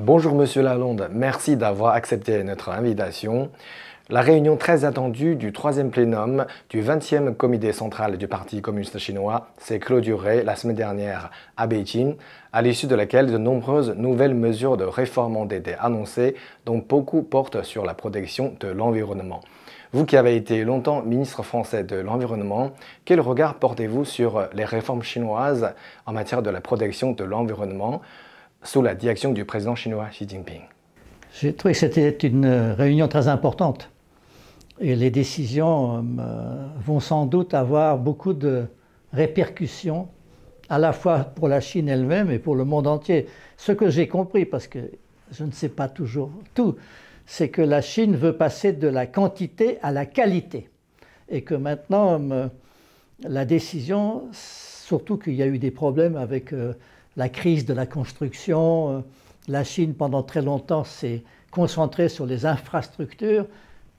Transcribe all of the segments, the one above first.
Bonjour Monsieur Lalonde, merci d'avoir accepté notre invitation. La réunion très attendue du troisième plénum du 20e comité central du Parti communiste chinois s'est clôturée la semaine dernière à Beijing, à l'issue de laquelle de nombreuses nouvelles mesures de réforme ont été annoncées, dont beaucoup portent sur la protection de l'environnement. Vous qui avez été longtemps ministre français de l'Environnement, quel regard portez-vous sur les réformes chinoises en matière de la protection de l'environnement sous la direction du président chinois Xi Jinping. J'ai trouvé que c'était une euh, réunion très importante. Et les décisions euh, vont sans doute avoir beaucoup de répercussions, à la fois pour la Chine elle-même et pour le monde entier. Ce que j'ai compris, parce que je ne sais pas toujours tout, c'est que la Chine veut passer de la quantité à la qualité. Et que maintenant, la décision, surtout qu'il y a eu des problèmes avec euh, la crise de la construction. Euh, la Chine, pendant très longtemps, s'est concentrée sur les infrastructures.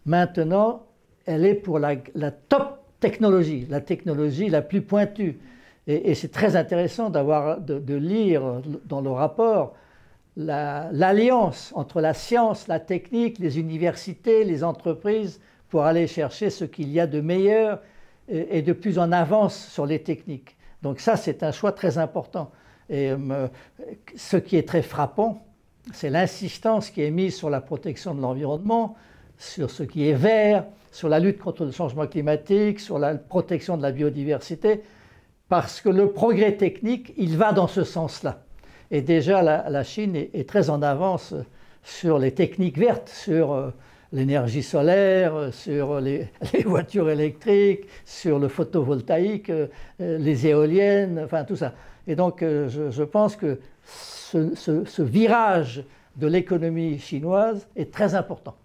Maintenant, elle est pour la, top technologie, la technologie la plus pointue. Et, c'est très intéressant d'avoir, de, lire dans le rapport l'alliance entre la science, la technique, les universités, les entreprises, pour aller chercher ce qu'il y a de meilleur et de plus en avance sur les techniques. Donc ça, c'est un choix très important. Et euh, ce qui est très frappant, c'est l'insistance qui est mise sur la protection de l'environnement, sur ce qui est vert, sur la lutte contre le changement climatique, sur la protection de la biodiversité, parce que le progrès technique, il va dans ce sens-là. Et déjà, la, Chine est, très en avance sur les techniques vertes, sur euh, l'énergie solaire, euh, sur les, voitures électriques, sur le photovoltaïque, euh, euh, les éoliennes, enfin tout ça. Et donc je, pense que ce virage de l'économie chinoise est très important.